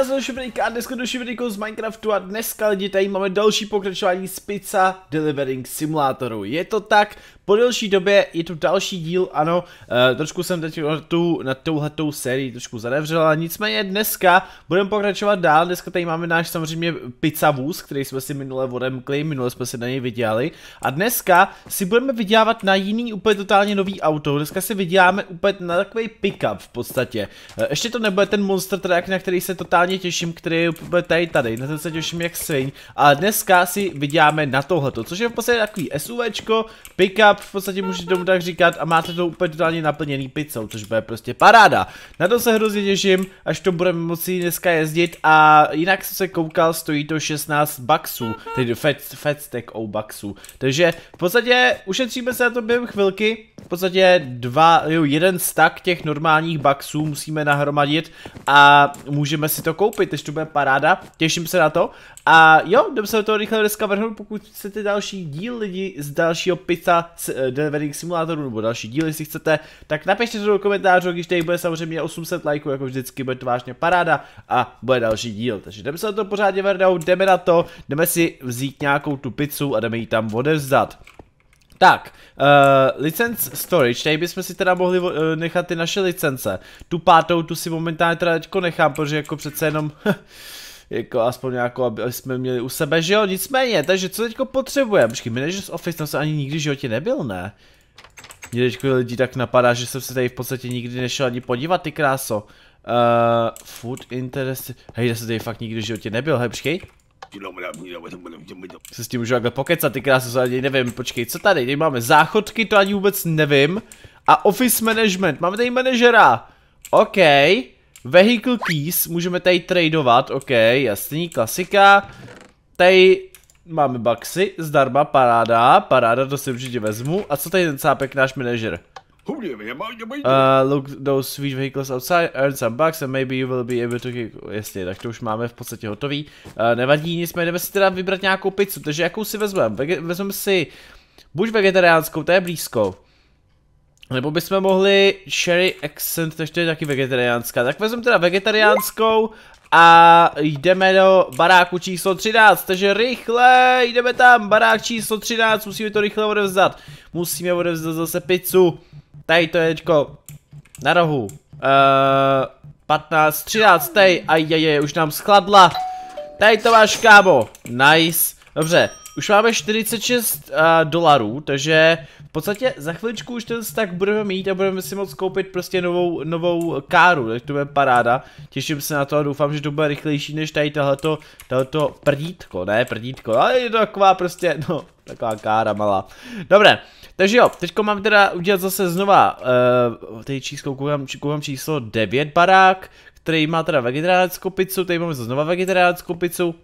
já jsem Šibrik a dneska do Šibriku z Minecraftu a dneska lidi tady máme další pokračování z Pizza Delivering Simulatoru. Je to tak, po delší době je tu další díl, ano, uh, trošku jsem teď na tu, na touhletou sérii trošku ale nicméně dneska budeme pokračovat dál, dneska tady máme náš samozřejmě pizza vůz, který jsme si minule odemkli, minule jsme si na něj vydělali a dneska si budeme vydělávat na jiný úplně totálně nový auto, dneska si vyděláme úplně na takový pickup v podstatě. Uh, ještě to nebude ten monster track, na který se totálně těším, který je úplně tady tady, na ten se těším jak svin, ale dneska si vyděláme na tohleto, což je v podstatě takový SUVčko, pickup, v podstatě můžete tomu tak říkat a máte to úplně totálně naplněný pizzou, což bude prostě paráda. Na to se hrozně těším, až to budeme moci dneska jezdit a jinak jsem se koukal, stojí to 16 baxů, tedy fed, fed stack o baxů. Takže v podstatě ušetříme se na to během chvilky, podstatě dva, jo, jeden stack těch normálních baxů musíme nahromadit a můžeme si to koupit, takže to bude paráda, těším se na to. A jo, jdeme se do toho rychle dneska vrhnout, pokud chcete další díl lidi z dalšího pizza uh, eh, Delivering Simulatoru, nebo další díl, jestli chcete, tak napište to do komentářů, když tady bude samozřejmě 800 lajků, jako vždycky, bude to vážně paráda a bude další díl. Takže jdeme se na to pořádně vrhnout, jdeme na to, jdeme si vzít nějakou tu pizzu a jdeme ji tam odevzdat. Tak, uh, eh, licence storage, tady bychom si teda mohli uh, nechat ty naše licence. Tu pátou, tu si momentálně teda teďko nechám, protože jako přece jenom... jako aspoň nějakou, aby jsme měli u sebe, že jo, nicméně, takže co teďko potřebujeme? Počkej, Manager's Office, tam se ani nikdy v životě nebyl, ne? Mě teďko lidi tak napadá, že jsem se tady v podstatě nikdy nešel ani podívat, ty kráso. Uh, food interest, hej, já se tady fakt nikdy v životě nebyl, hej, počkej. Se s tím můžu takhle pokecat, ty krásy ani nevím, počkej, co tady, tady máme záchodky, to ani vůbec nevím. A office management, máme tady manažera. OK. Vehicle keys, můžeme tady tradovat, OK, jasný, klasika. Tady máme boxy, zdarma, paráda, paráda, to si určitě vezmu. A co tady ten cápek, náš manažer? Uh, look those sweet vehicles outside, earn some bucks and maybe you will be able to kick. Jasně, tak to už máme v podstatě hotový. Uh, nevadí, nicméně jdeme si teda vybrat nějakou pizzu, takže jakou si vezmeme? Vege vezmeme si buď vegetariánskou, to je blízko. Nebo bychom mohli Sherry Accent, takže to je taky vegetariánská. Tak vezmeme teda vegetariánskou a jdeme do baráku číslo 13, takže rychle jdeme tam, barák číslo 13, musíme to rychle odevzdat. Musíme odevzdat zase pizzu. Tady to ječko. Na rohu. Uh, 15, 13, tady je je už nám schladla. Tady to máš, kámo. Nice. Dobře, už máme 46 uh, eh, dolarů, takže v podstatě za chviličku už ten stack budeme mít a budeme si moct koupit prostě novou, novou káru, tak to bude paráda. Těším se na to a doufám, že to bude rychlejší než tady tohleto, tohleto prdítko, ne prdítko, ale je to taková prostě, no, Taková kára malá. Dobré, takže jo, teďko mám teda udělat zase znova, uh, tady číslo, koukám, koukám číslo 9 barák, který má teda vegetariánskou pizzu, tady máme znova vegetariánskou pizzu.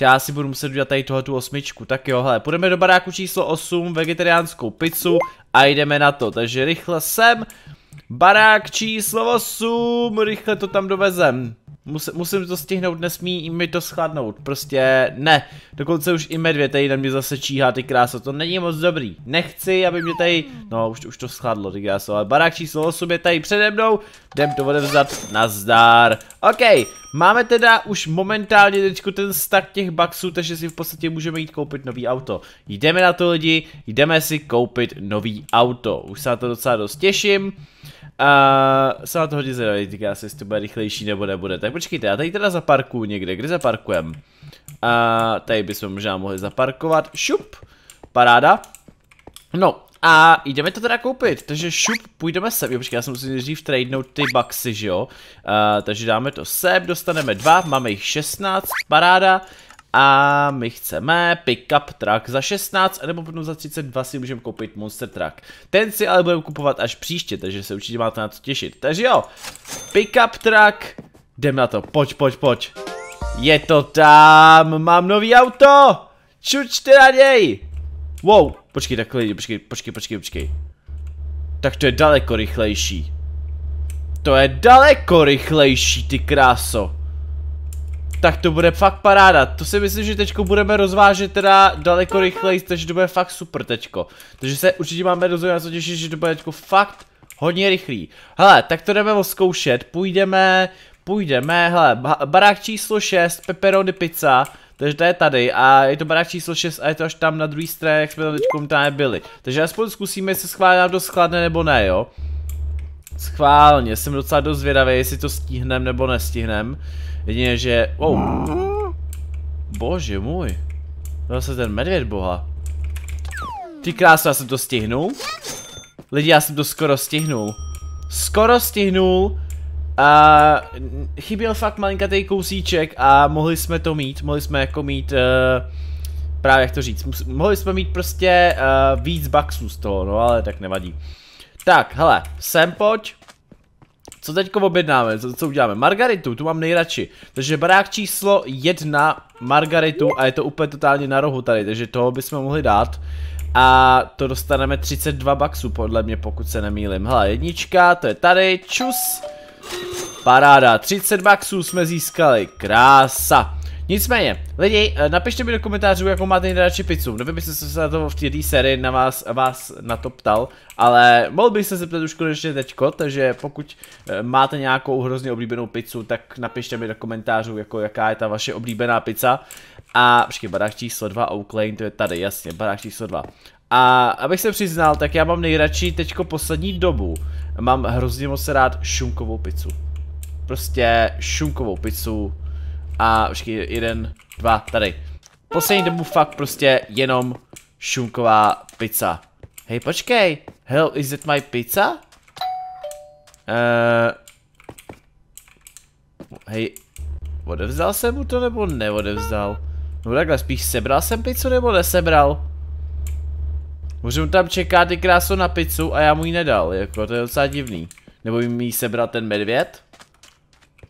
Já si budu muset udělat tady tohle tu osmičku, tak jo, hele, půjdeme do baráku číslo 8, vegetariánskou pizzu a jdeme na to, takže rychle sem, barák číslo 8, rychle to tam dovezem. Mus, musím to stihnout, nesmí mi to schladnout, prostě ne. Dokonce už i medvěd tady na mě zase číhá, ty kráso, to není moc dobrý. Nechci, aby mě tady, no už, už to schladlo, ty kráso, ale barák číslo 8 je tady přede mnou, jdem to odevzdat, nazdar. OK, Máme teda už momentálně teďko ten stack těch baxů, takže si v podstatě můžeme jít koupit nový auto. Jdeme na to lidi, jdeme si koupit nový auto. Už se na to docela dost těším. A uh, se na to hodně zvedavý, týká se, jestli to bude rychlejší nebo nebude. Tak počkejte, já tady teda zaparkuju někde, kde zaparkujem? A uh, tady bychom možná mohli zaparkovat, šup, paráda. No, a jdeme to teda koupit, takže šup, půjdeme sem. Jo, počkej, já jsem musím dřív tradenout ty boxy, že jo? Uh, takže dáme to sem, dostaneme dva, máme jich 16, paráda. A my chceme pick-up truck za 16, nebo potom za 32 si můžeme koupit monster truck. Ten si ale budeme kupovat až příště, takže se určitě máte na to těšit. Takže jo, pick-up truck, jdeme na to, pojď, pojď, pojď. Je to tam, mám nový auto, čučte na něj. Wow, počkej, takhle lidi, počkej, počkej, počkej, počkej. Tak to je daleko rychlejší. To je daleko rychlejší, ty kráso. Tak to bude fakt paráda, to si myslím, že teďko budeme rozvážet teda daleko rychleji, takže to bude fakt super teďko. Takže se určitě máme rozhodně na co těšit, že to bude teďko fakt hodně rychlý. Hele, tak to jdeme zkoušet, půjdeme, půjdeme, hele, barák číslo 6, pepperoni pizza, takže to je tady a je to barák číslo 6 a je to až tam na druhý straně, jak jsme tam teď tam byli. Takže aspoň zkusíme, jestli schválně nám to schladne nebo ne, jo. Schválně, jsem docela dost zvědavý, jestli to stihnem nebo nestihnem. Jedině, že... Wow. Bože můj. Zase ten medvěd boha. Ty krásno, já jsem to stihnul. Lidi, já jsem to skoro stihnul. Skoro stihnul. A chyběl fakt malinkatý kousíček a mohli jsme to mít, mohli jsme jako mít, uh, právě jak to říct, mohli jsme mít prostě uh, víc baxů z toho, no ale tak nevadí. Tak, hele, sem pojď. Co teďko objednáme, co, co uděláme? Margaritu, tu mám nejradši. Takže barák číslo jedna, Margaritu a je to úplně totálně na rohu tady, takže toho bychom mohli dát. A to dostaneme 32 baxů podle mě, pokud se nemýlim. Hele, jednička, to je tady, čus. Paráda, 30 baxů jsme získali, krása. Nicméně, lidi, eh, napište mi do komentářů, jakou máte nejradši pizzu. Nevím, jestli jsem se na to v té sérii na vás, vás na to ptal, ale mohl bych se zeptat už konečně teďko, takže pokud eh, máte nějakou hrozně oblíbenou pizzu, tak napište mi do komentářů, jako jaká je ta vaše oblíbená pizza. A všichni barák číslo 2, Oakland, to je tady, jasně, barák číslo 2. A abych se přiznal, tak já mám nejradši teďko poslední dobu mám hrozně moc rád šunkovou pizzu. Prostě šunkovou pizzu a všichni jeden, dva, tady. Poslední dobu fakt prostě jenom šunková pizza. Hej, počkej, hell, is it my pizza? Uh, hej, odevzdal jsem mu to nebo neodevzdal? No takhle, spíš sebral jsem pizzu nebo nesebral? Můžu tam čekat i krásu na pizzu a já mu ji nedal, jako to je docela divný. Nebo mi sebral ten medvěd?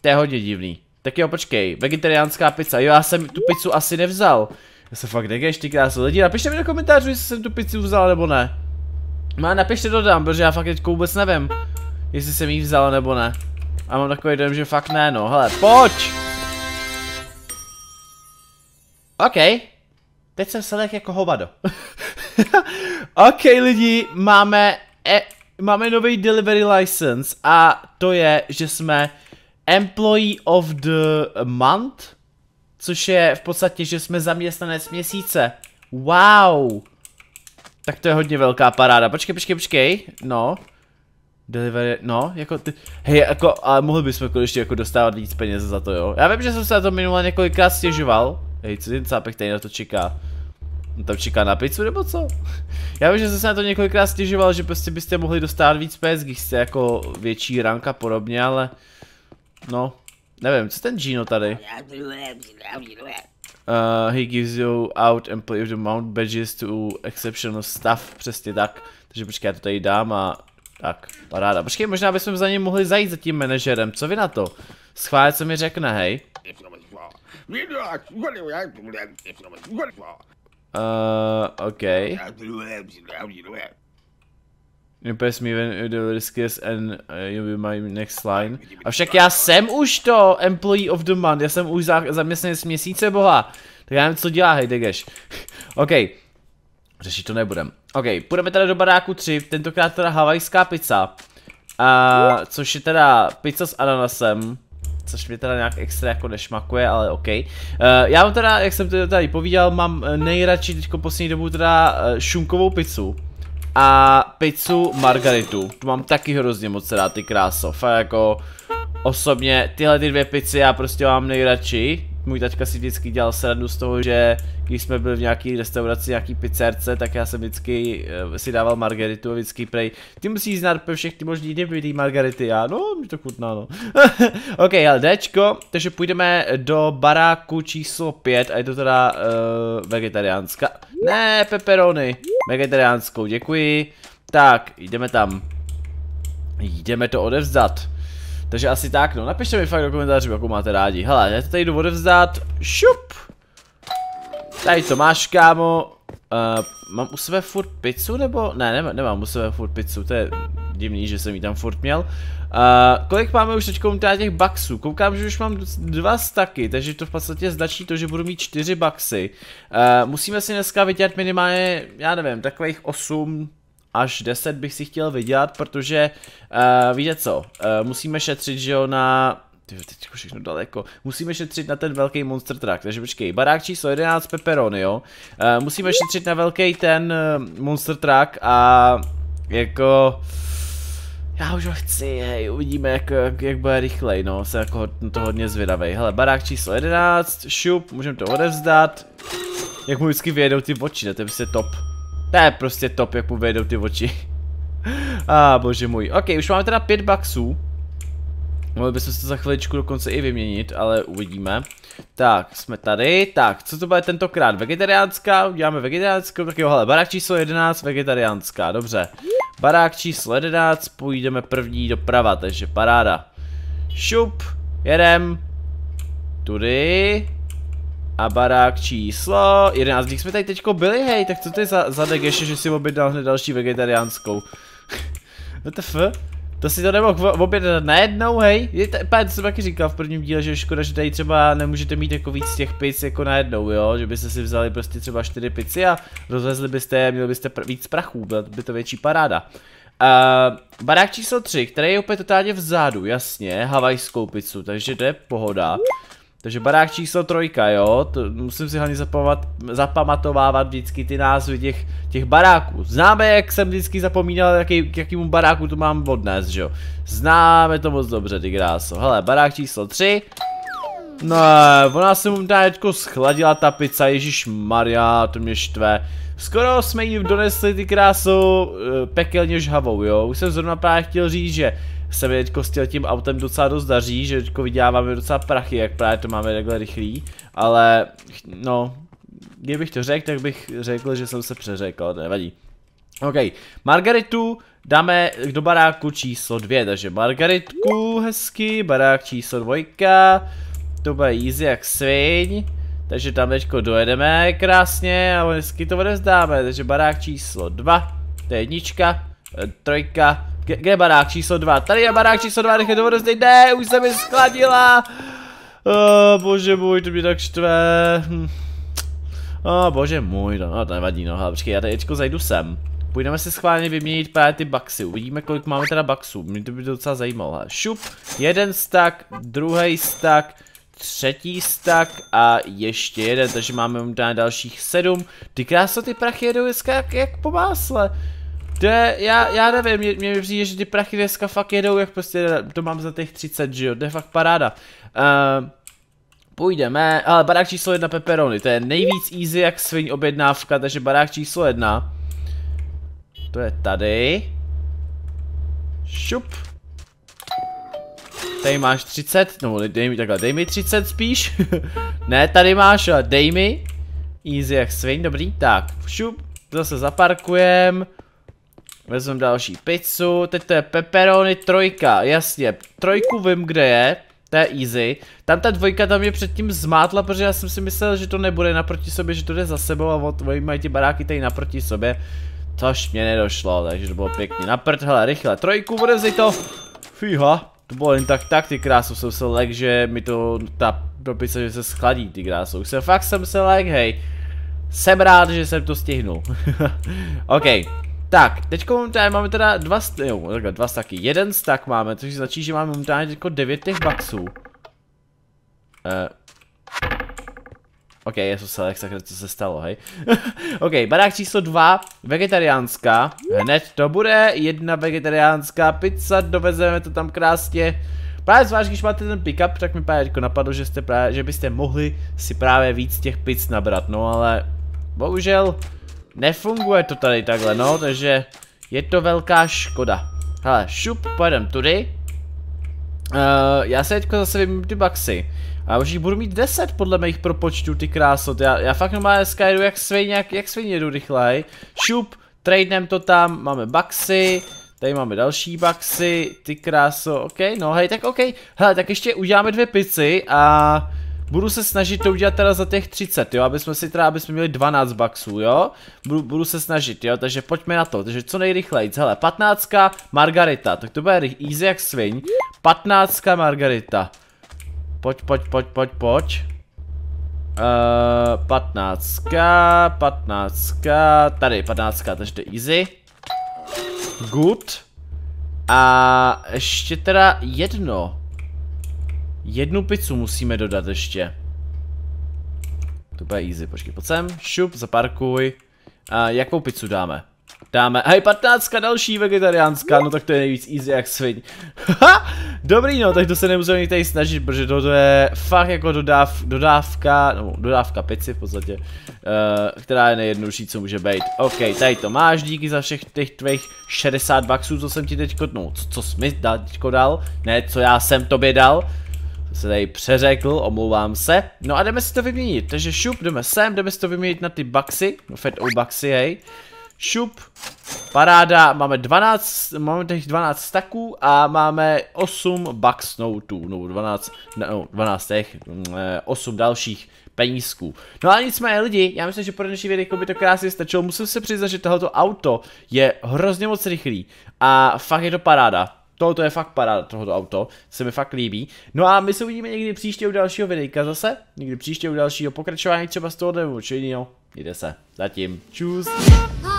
To je hodně divný. Tak jo, počkej, vegetariánská pizza, jo já jsem tu pizzu asi nevzal. Já se fakt negeš, ty krásu lidi, napište mi do komentářů, jestli jsem tu pizzu vzal nebo ne. Má napište to tam, protože já fakt teď vůbec nevím, jestli jsem ji vzal nebo ne. A mám takový dojem, že fakt ne, no, hele, pojď! OK. Teď jsem se jako hovado. ok lidi, máme, e máme nový delivery license a to je, že jsme employee of the month, což je v podstatě, že jsme zaměstnanec měsíce. Wow. Tak to je hodně velká paráda. Počkej, počkej, počkej. No. Delivery, no, jako ty, hej, jako, ale mohli bychom konečně jako dostávat víc peněz za to, jo. Já vím, že jsem se na to minule několikrát stěžoval. Hej, co ten cápek tady na to čeká? Tam čeká na pizzu nebo co? Já vím, že jsem se na to několikrát stěžoval, že prostě byste mohli dostat víc PS, když jste jako větší ranka podobně, ale... No, nevím, co ten Gino tady? Uh, he gives you out and play with the mount badges to exceptional stuff, přesně tak. Takže počkej, já to tady dám a tak, paráda. Počkej, možná bychom za ním mohli zajít za tím manažerem, co vy na to? Schválit, co mi řekne, hej. Uh, You pass me when the risk is and uh, you'll be my next line. Avšak já jsem už to employee of the month, já jsem už za, zaměstnanec měsíce boha. Tak já nevím, co dělá Heidegeš. OK. Řešit to nebudem. OK, půjdeme teda do baráku 3, tentokrát teda havajská pizza. A, což je teda pizza s ananasem což mě teda nějak extra jako nešmakuje, ale OK. Uh, já mám teda, jak jsem to tady povídal, mám eh, nejradši teď poslední dobu teda eh, šunkovou pizzu a pizzu margaritu. Tu mám taky hrozně moc rád, ty kráso. Fakt jako osobně tyhle ty dvě pizzy já prostě mám nejradši můj tačka si vždycky dělal srandu z toho, že když jsme byli v nějaký restauraci, nějaký pizzerce, tak já jsem vždycky uh, si dával margaritu a vždycky prej, ty musíš znát pe všechny možný jednotlivý margarity, já, no, mi to chutná, no. ok, ale Dčko, takže půjdeme do baráku číslo 5 a je to teda uh, vegetariánská, ne, peperony, vegetariánskou, děkuji. Tak, jdeme tam. Jdeme to odevzdat. Takže asi tak, no napište mi fakt do komentářů, jakou máte rádi. Hele, já to tady jdu odevzdat. Šup! Tady to máš, kámo. Uh, mám u sebe furt pizzu, nebo? Ne, nemám, nemám u sebe furt pizzu, to je divný, že jsem ji tam furt měl. Uh, kolik máme už teď teda těch baxů? Koukám, že už mám dva staky, takže to v podstatě značí to, že budu mít čtyři baxy. Uh, musíme si dneska vytěrat minimálně, já nevím, takových osm až 10 bych si chtěl vydělat, protože uh, víte co, uh, musíme šetřit, že jo, na... Ty teď všechno daleko. Musíme šetřit na ten velký monster truck, takže počkej, barák číslo 11 pepperoni, jo. Uh, musíme šetřit na velký ten uh, monster truck a jako... Já už ho chci, hej, uvidíme jak, jak, jak bude rychlej, no, jsem jako na to hodně zvědavej. Hele, barák číslo 11, šup, můžeme to odevzdat. Jak mu vždycky vyjedou ty oči, to je prostě top. To je prostě top, jak mu vejdou ty oči. A ah, bože můj. Ok, už máme teda pět baxů. Mohli bychom se to za chviličku dokonce i vyměnit, ale uvidíme. Tak, jsme tady. Tak, co to bude tentokrát? Vegetariánská, uděláme vegetariánskou, tak jo, hele, barák číslo 11, vegetariánská, dobře. Barák číslo 11, půjdeme první doprava, takže paráda. Šup, jedem. Tudy, a barák číslo z když jsme tady teďko byli, hej, tak co to je za, za ještě, že si objednal hned další vegetariánskou? WTF? To si to nemohl objednat najednou, hej? Je to, pán, to jsem taky říkal v prvním díle, že škoda, že tady třeba nemůžete mít jako víc těch pic jako najednou, jo? Že byste si vzali prostě třeba čtyři pici a rozvezli byste je, měli byste pr víc prachů, byla by to větší paráda. Uh, barák číslo 3, který je úplně totálně vzadu, jasně, havajskou pizzu, takže to je pohoda. Takže barák číslo trojka, jo, to musím si hlavně zapamat, zapamatovávat vždycky ty názvy těch, těch baráků. Známe, jak jsem vždycky zapomínal, jaký, k jakému baráku to mám odnes, že jo. Známe to moc dobře, ty gráso. Hele, barák číslo tři. No, ona se mu dnesko schladila ta pizza, Ježíš Maria, to mě štve. Skoro jsme jí donesli ty krásou e, pekelně žhavou, jo. Už jsem zrovna právě chtěl říct, že se mi teďko s tím autem docela dost daří, že teďko vyděláváme docela prachy, jak právě to máme takhle rychlý, ale no, kdybych to řekl, tak bych řekl, že jsem se přeřekl, nevadí. OK, Margaritu dáme do baráku číslo dvě, takže Margaritku hezky, barák číslo dvojka, to bude easy jak sviň, takže tam teďko dojedeme krásně a hezky to odevzdáme, takže barák číslo dva, to je jednička, e, trojka, kde, je barák číslo dva. Tady je barák číslo dva. nechaj to odezdej. Ne, už se mi skladila. Oh, bože můj, to mě tak štve. Oh, bože můj, no, no to nevadí, no, ale počkej, já tady zajdu sem. Půjdeme si schválně vyměnit právě ty baxy. Uvidíme, kolik máme teda baxů. Mě to by docela zajímalo. Šup, jeden stack, druhý stack, třetí stack a ještě jeden, takže máme momentálně dalších sedm. Ty krásno, ty prachy jedou jak, jak po másle. To je, já, já nevím, mě, mě přijde, že ty prachy dneska fakt jedou, jak prostě to mám za těch 30, že jo, to je fakt paráda. Uh, půjdeme, ale barák číslo jedna pepperoni, to je nejvíc easy jak sviň objednávka, takže barák číslo jedna. To je tady. Šup. Tady máš 30, no dej mi takhle, dej mi 30 spíš. ne, tady máš, ale eh, dej mi. Easy jak svin, dobrý, tak, šup, zase zaparkujem. Vezmeme další pizzu, teď to je pepperoni trojka, jasně, trojku vím kde je, to je easy. Tam ta dvojka tam mě předtím zmátla, protože já jsem si myslel, že to nebude naproti sobě, že to jde za sebou a od, mají ty baráky tady naproti sobě. Tož mě nedošlo, takže to bylo pěkně. Naprt, hele, rychle, trojku, vzít to. Fíha, to bylo jen tak tak, ty krásu, jsem se lek, že mi to, ta dopisa, že se schladí, ty krásu. jsem fakt jsem se lek, hej. Jsem rád, že jsem to stihnul. OK. Tak, teď momentálně máme teda dva, jo, takhle, dva staky. Jeden stak máme, což značí, že máme momentálně teď 9 těch baxů. Uh, eh, OK, je to Selex, tak co se stalo, hej. OK, barák číslo 2, vegetariánská. Hned to bude, jedna vegetariánská pizza, dovezeme to tam krásně. Právě zvlášť, když máte ten pick-up, tak mi právě jako napadlo, že, jste právě, že byste mohli si právě víc těch pizz nabrat, no ale bohužel Nefunguje to tady takhle, no, takže je to velká škoda. Hele, šup, pojedem tudy. Uh, já se teďko zase vymím ty baxy. A už jich budu mít 10 podle mých propočtů, ty krásot. Já, já fakt normálně dneska jedu jak svině, jak jak svině jedu rychlej. Šup, tradenem to tam, máme baxy. Tady máme další baxy, ty kráso, ok, no hej, tak ok, hele, tak ještě uděláme dvě pici a Budu se snažit to udělat teda za těch 30, jo, aby jsme si teda, aby jsme měli 12 baxů, jo. Budu, budu se snažit, jo, takže pojďme na to, takže co nejrychleji, hele, 15 Margarita, tak to bude easy jak sviň, 15 Margarita. Pojď, pojď, pojď, pojď, pojď. Uh, 15, 15, tady 15, takže to je easy. Good. A ještě teda jedno. Jednu pizzu musíme dodat ještě. To bude easy, počkej, pojď sem, šup, zaparkuj. A jakou pizzu dáme? Dáme, hej, patnáctka, další vegetariánská, no tak to je nejvíc easy jak sviň. dobrý no, tak to se nemusíme tady snažit, protože to je fakt jako dodáv, dodávka, no dodávka pici v podstatě, uh, která je nejjednodušší, co může být. OK, tady to máš, díky za všech těch tvých 60 baxů, co jsem ti teď no, co, co jsi mi dal, teďko dal, ne, co já jsem tobě dal se tady přeřekl, omlouvám se. No a jdeme si to vyměnit, takže šup, jdeme sem, jdeme si to vyměnit na ty baxy, no fed o baxy, hej. Šup, paráda, máme 12, máme těch 12 staků a máme 8 bucks notů, no 12, no 12 těch, 8 mm, eh, dalších penízků. No a nicméně lidi, já myslím, že pro dnešní video by to krásně stačilo, musím se přiznat, že tohoto auto je hrozně moc rychlý a fakt je to paráda. Toto je fakt paráda, tohoto auto, se mi fakt líbí. No a my se uvidíme někdy příště u dalšího videjka zase, někdy příště u dalšího pokračování třeba z toho nebo čo jiného. Jde se. Zatím. Čus.